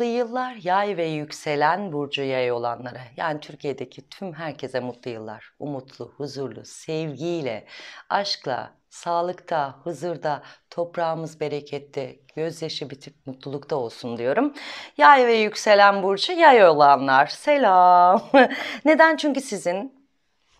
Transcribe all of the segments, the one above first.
mutlu yıllar yay ve yükselen burcu yay olanlara. Yani Türkiye'deki tüm herkese mutlu yıllar. Umutlu, huzurlu, sevgiyle, aşkla, sağlıkta, huzurda, toprağımız berekette, gözyaşı bitip mutlulukta olsun diyorum. Yay ve yükselen burcu yay olanlar. Selam. Neden? Çünkü sizin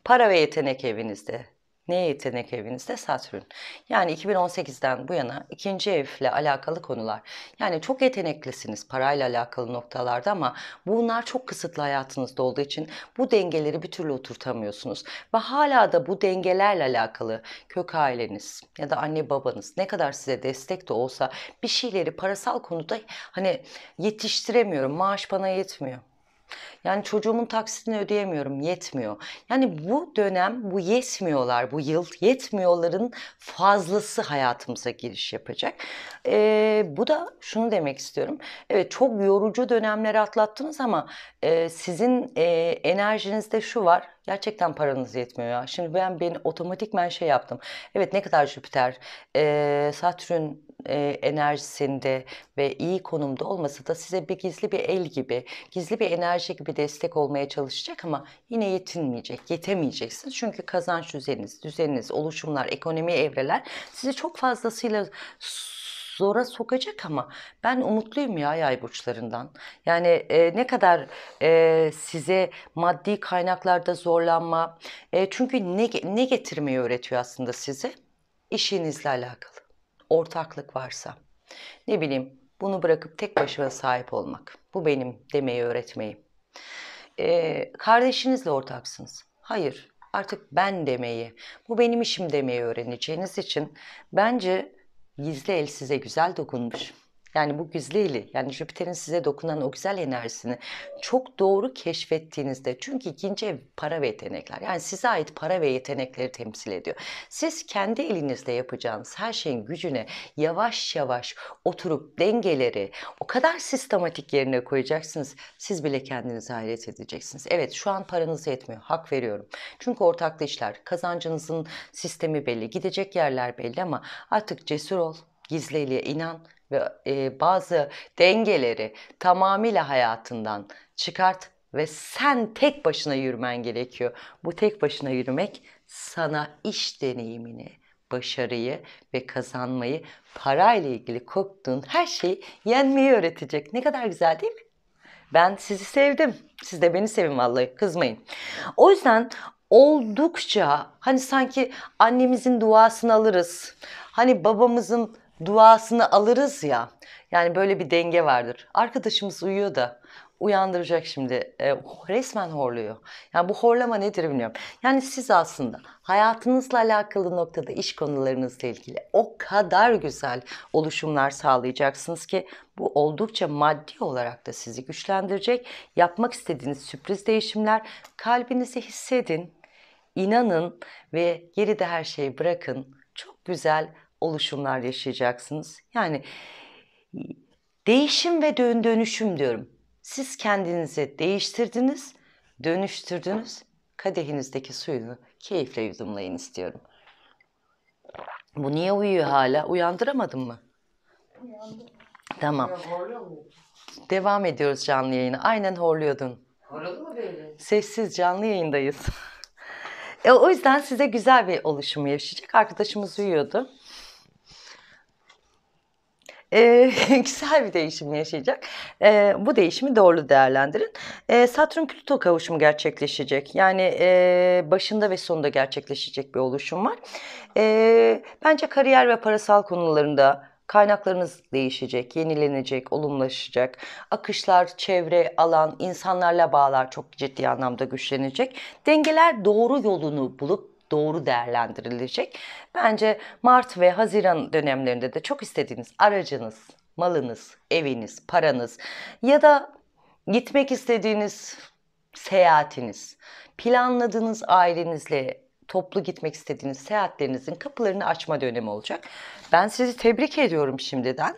para ve yetenek evinizde. Neye yetenek evinizde? Satürn. Yani 2018'den bu yana ikinci evle alakalı konular. Yani çok yeteneklisiniz parayla alakalı noktalarda ama bunlar çok kısıtlı hayatınızda olduğu için bu dengeleri bir türlü oturtamıyorsunuz. Ve hala da bu dengelerle alakalı kök aileniz ya da anne babanız ne kadar size destek de olsa bir şeyleri parasal konuda hani yetiştiremiyorum, maaş bana yetmiyor yani çocuğumun taksitini ödeyemiyorum, yetmiyor. Yani bu dönem bu yetmiyorlar, bu yıl yetmiyorların fazlası hayatımıza giriş yapacak. Ee, bu da şunu demek istiyorum. Evet çok yorucu dönemleri atlattınız ama e, sizin e, enerjinizde şu var gerçekten paranız yetmiyor ya. Şimdi ben beni otomatikmen şey yaptım. Evet ne kadar Jüpiter, e, Satürn e, enerjisinde ve iyi konumda olması da size bir gizli bir el gibi, gizli bir enerji gibi destek olmaya çalışacak ama yine yetinmeyecek, yetemeyeceksiniz. Çünkü kazanç düzeniniz, düzeniniz, oluşumlar, ekonomi evreler sizi çok fazlasıyla zora sokacak ama ben umutluyum ya yay burçlarından. Yani e, ne kadar e, size maddi kaynaklarda zorlanma, e, çünkü ne, ne getirmeyi öğretiyor aslında size? İşinizle alakalı ortaklık varsa. Ne bileyim bunu bırakıp tek başına sahip olmak. Bu benim demeyi öğretmeyi. Ee, kardeşinizle ortaksınız. Hayır artık ben demeyi, bu benim işim demeyi öğreneceğiniz için bence gizli el size güzel dokunmuş. Yani bu güzleli, yani Jüpiter'in size dokunan o güzel enerjisini çok doğru keşfettiğinizde çünkü ikinci ev para ve yetenekler. Yani size ait para ve yetenekleri temsil ediyor. Siz kendi elinizle yapacağınız her şeyin gücüne yavaş yavaş oturup dengeleri o kadar sistematik yerine koyacaksınız. Siz bile kendinizi hayret edeceksiniz. Evet şu an paranız yetmiyor. Hak veriyorum. Çünkü ortaklı işler, kazancınızın sistemi belli, gidecek yerler belli ama artık cesur ol, gizliliğe inan ve e, bazı dengeleri tamamıyla hayatından çıkart ve sen tek başına yürümen gerekiyor. Bu tek başına yürümek sana iş deneyimini, başarıyı ve kazanmayı, parayla ilgili korktuğun her şeyi yenmeyi öğretecek. Ne kadar güzel değil mi? Ben sizi sevdim. Siz de beni sevin vallahi kızmayın. O yüzden oldukça hani sanki annemizin duasını alırız. Hani babamızın duasını alırız ya. Yani böyle bir denge vardır. Arkadaşımız uyuyor da uyandıracak şimdi. E, resmen horluyor. Yani bu horlama nedir bilmiyorum. Yani siz aslında hayatınızla alakalı noktada iş konularınızla ilgili o kadar güzel oluşumlar sağlayacaksınız ki bu oldukça maddi olarak da sizi güçlendirecek. Yapmak istediğiniz sürpriz değişimler kalbinizi hissedin, inanın ve geride her şeyi bırakın. Çok güzel oluşumlar yaşayacaksınız. Yani değişim ve dön dönüşüm diyorum. Siz kendinizi değiştirdiniz, dönüştürdünüz. Kadehinizdeki suyunu keyifle yudumlayın istiyorum. Bu niye uyuyor hala? Uyandıramadın mı? Uyandım. Tamam. Devam ediyoruz canlı yayını. Aynen horluyordun. Horladı mı böyle? Sessiz canlı yayındayız. e, o yüzden size güzel bir oluşumu yaşayacak. Arkadaşımız uyuyordu e, güzel bir değişim yaşayacak. E, bu değişimi doğru değerlendirin. E, Satürn Plüto kavuşumu gerçekleşecek. Yani e, başında ve sonunda gerçekleşecek bir oluşum var. E, bence kariyer ve parasal konularında Kaynaklarınız değişecek, yenilenecek, olumlaşacak. Akışlar, çevre, alan, insanlarla bağlar çok ciddi anlamda güçlenecek. Dengeler doğru yolunu bulup doğru değerlendirilecek. Bence Mart ve Haziran dönemlerinde de çok istediğiniz aracınız, malınız, eviniz, paranız ya da gitmek istediğiniz seyahatiniz, planladığınız ailenizle toplu gitmek istediğiniz seyahatlerinizin kapılarını açma dönemi olacak. Ben sizi tebrik ediyorum şimdiden.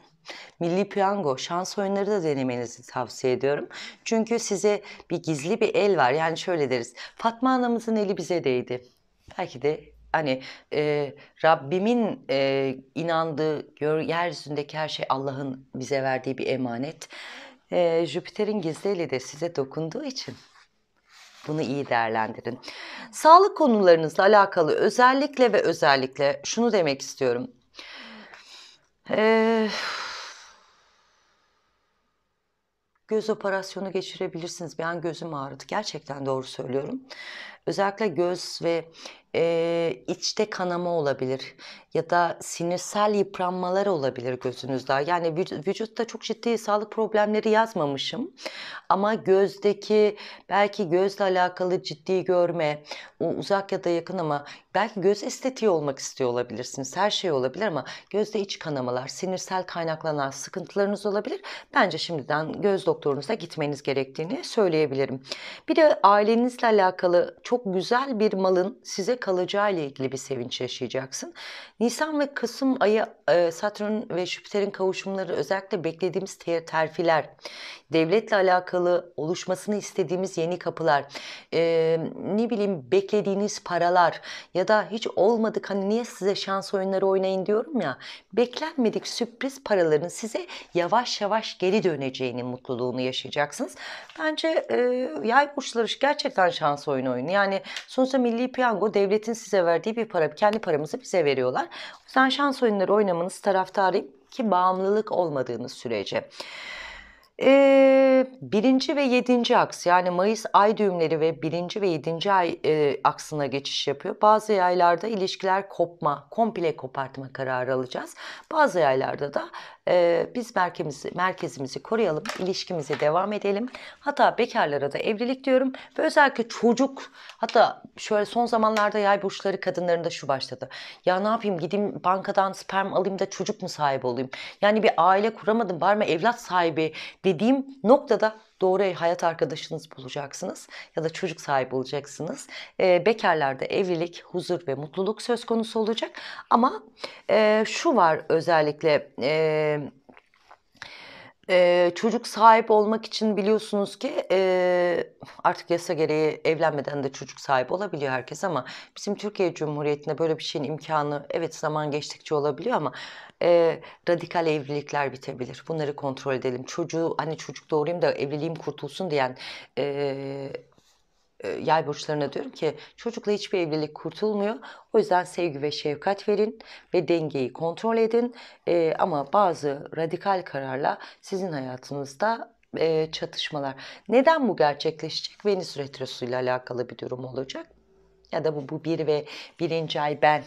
Milli piyango, şans oyunları da denemenizi tavsiye ediyorum. Çünkü size bir gizli bir el var. Yani şöyle deriz. Fatma anamızın eli bize değdi. Belki de hani e, Rabbimin e, inandığı, gör, yeryüzündeki her şey Allah'ın bize verdiği bir emanet. E, Jüpiter'in gizliyle de size dokunduğu için bunu iyi değerlendirin. Sağlık konularınızla alakalı özellikle ve özellikle şunu demek istiyorum. Ee, göz operasyonu geçirebilirsiniz. Bir an gözüm ağrıdı. Gerçekten doğru söylüyorum. Özellikle göz ve e, içte kanama olabilir ya da sinirsel yıpranmalar olabilir gözünüzde. Yani vücutta çok ciddi sağlık problemleri yazmamışım ama gözdeki belki gözle alakalı ciddi görme, uzak ya da yakın ama belki göz estetiği olmak istiyor olabilirsiniz. Her şey olabilir ama gözde iç kanamalar, sinirsel kaynaklanan sıkıntılarınız olabilir. Bence şimdiden göz doktorunuza gitmeniz gerektiğini söyleyebilirim. Bir de ailenizle alakalı çok güzel bir malın size Kalacağı ile ilgili bir sevinç yaşayacaksın. Nisan ve Kasım ayı e, Satürn ve Jüpiter'in kavuşumları özellikle beklediğimiz ter terfiler, devletle alakalı oluşmasını istediğimiz yeni kapılar, e, ne bileyim beklediğiniz paralar ya da hiç olmadık hani niye size şans oyunları oynayın diyorum ya beklenmedik sürpriz paraların size yavaş yavaş geri döneceğini mutluluğunu yaşayacaksınız. Bence e, yay burçları gerçekten şans oyunu oyunu. Yani sonuçta milli piyango devlet devletin size verdiği bir para. Kendi paramızı bize veriyorlar. O yüzden şans oyunları oynamanız taraftarıyım ki bağımlılık olmadığınız sürece e, birinci ve yedinci aks yani Mayıs ay düğümleri ve birinci ve yedinci ay e, aksına geçiş yapıyor. Bazı yaylarda ilişkiler kopma, komple kopartma kararı alacağız. Bazı yaylarda da e, biz merkezimizi, merkezimizi koruyalım, ilişkimize devam edelim. Hatta bekarlara da evlilik diyorum ve özellikle çocuk hatta şöyle son zamanlarda yay burçları kadınlarında şu başladı. Ya ne yapayım gideyim bankadan sperm alayım da çocuk mu sahibi olayım? Yani bir aile kuramadım var mı evlat sahibi diye dediğim noktada doğru hayat arkadaşınız bulacaksınız ya da çocuk sahibi olacaksınız. E, bekarlarda evlilik, huzur ve mutluluk söz konusu olacak. Ama e, şu var özellikle... E, ee, çocuk sahip olmak için biliyorsunuz ki e, artık yasa gereği evlenmeden de çocuk sahip olabiliyor herkes ama bizim Türkiye Cumhuriyeti'nde böyle bir şeyin imkanı evet zaman geçtikçe olabiliyor ama e, radikal evlilikler bitebilir. Bunları kontrol edelim. Çocuğu hani çocuk doğurayım da evliliğim kurtulsun diyen e, e, yay burçlarına diyorum ki çocukla hiçbir evlilik kurtulmuyor. O yüzden sevgi ve şefkat verin ve dengeyi kontrol edin. E, ama bazı radikal kararla sizin hayatınızda e, çatışmalar. Neden bu gerçekleşecek? Venüs retrosuyla alakalı bir durum olacak. Ya da bu, bu bir ve birinci ay ben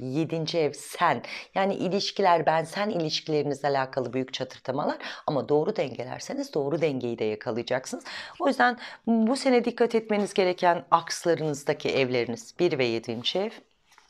Yedinci ev sen. Yani ilişkiler ben sen ilişkilerinizle alakalı büyük çatırtamalar ama doğru dengelerseniz doğru dengeyi de yakalayacaksınız. O yüzden bu sene dikkat etmeniz gereken akslarınızdaki evleriniz bir ve yedinci ev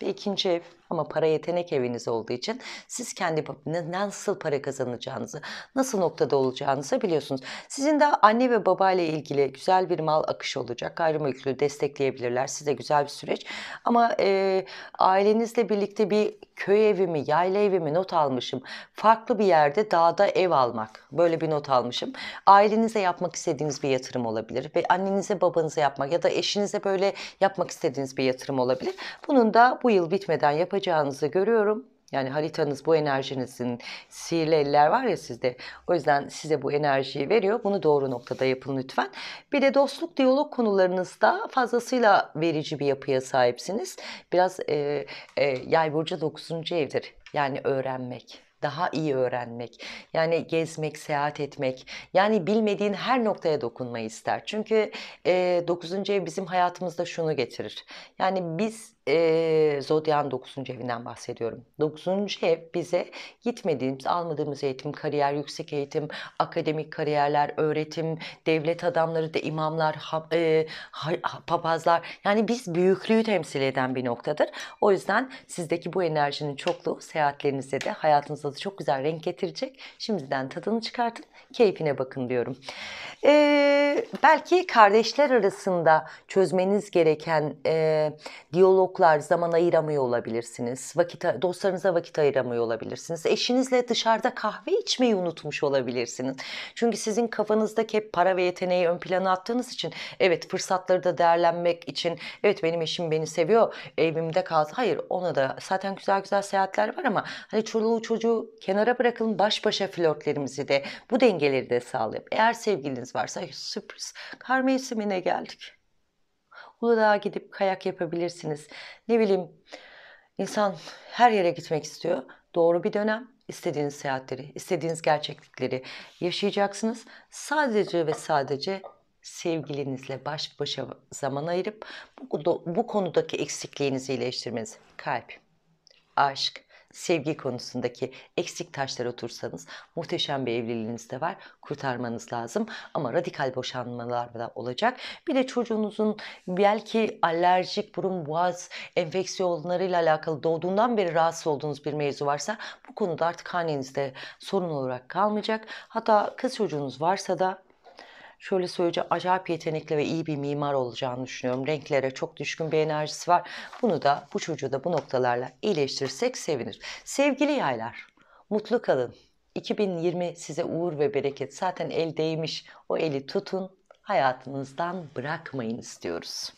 ve ikinci ev ama para yetenek eviniz olduğu için siz kendi nasıl para kazanacağınızı, nasıl noktada olacağınızı biliyorsunuz. Sizin de anne ve baba ile ilgili güzel bir mal akışı olacak. Gayrimenkulü destekleyebilirler. Size güzel bir süreç. Ama e, ailenizle birlikte bir köy evimi, yayla evimi not almışım. Farklı bir yerde dağda ev almak. Böyle bir not almışım. Ailenize yapmak istediğiniz bir yatırım olabilir. Ve annenize babanıza yapmak ya da eşinize böyle yapmak istediğiniz bir yatırım olabilir. Bunun da bu yıl bitmeden yapacağınız yapacağınızı görüyorum. Yani haritanız bu enerjinizin sihirli eller var ya sizde. O yüzden size bu enerjiyi veriyor. Bunu doğru noktada yapın lütfen. Bir de dostluk diyalog konularınızda fazlasıyla verici bir yapıya sahipsiniz. Biraz e, e, yay burcu 9. evdir. Yani öğrenmek daha iyi öğrenmek, yani gezmek, seyahat etmek, yani bilmediğin her noktaya dokunmayı ister. Çünkü e, 9. ev bizim hayatımızda şunu getirir. Yani biz e, Zodyan 9. evinden bahsediyorum. 9. ev bize gitmediğimiz, almadığımız eğitim, kariyer, yüksek eğitim, akademik kariyerler, öğretim, devlet adamları da imamlar, ha, e, ha, papazlar. Yani biz büyüklüğü temsil eden bir noktadır. O yüzden sizdeki bu enerjinin çokluğu seyahatlerinizde de hayatınızda da çok güzel renk getirecek. Şimdiden tadını çıkartın, keyfine bakın diyorum. E, belki kardeşler arasında çözmeniz gereken e, diyalog çocuklar zaman ayıramıyor olabilirsiniz. Vakit, dostlarınıza vakit ayıramıyor olabilirsiniz. Eşinizle dışarıda kahve içmeyi unutmuş olabilirsiniz. Çünkü sizin kafanızda hep para ve yeteneği ön plana attığınız için evet fırsatları da değerlenmek için evet benim eşim beni seviyor evimde kaldı. Hayır ona da zaten güzel güzel seyahatler var ama hani çoluğu çocuğu kenara bırakın baş başa flörtlerimizi de bu dengeleri de sağlayıp eğer sevgiliniz varsa sürpriz kar mevsimine geldik. Uludağ'a gidip kayak yapabilirsiniz. Ne bileyim insan her yere gitmek istiyor. Doğru bir dönem istediğiniz seyahatleri, istediğiniz gerçeklikleri yaşayacaksınız. Sadece ve sadece sevgilinizle baş başa zaman ayırıp bu, bu konudaki eksikliğinizi iyileştirmeniz. Kalp, aşk, sevgi konusundaki eksik taşlar otursanız muhteşem bir evliliğiniz de var. Kurtarmanız lazım ama radikal boşanmalar da olacak. Bir de çocuğunuzun belki alerjik burun boğaz enfeksiyonlarıyla alakalı doğduğundan beri rahatsız olduğunuz bir mevzu varsa bu konuda artık annenizde sorun olarak kalmayacak. Hatta kız çocuğunuz varsa da şöyle söyleyeceğim acayip yetenekli ve iyi bir mimar olacağını düşünüyorum. Renklere çok düşkün bir enerjisi var. Bunu da bu çocuğu da bu noktalarla iyileştirirsek sevinir. Sevgili yaylar mutlu kalın. 2020 size uğur ve bereket zaten el değmiş. O eli tutun hayatınızdan bırakmayın istiyoruz.